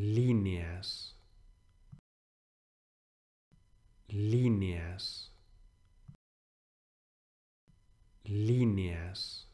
líneas, líneas, líneas.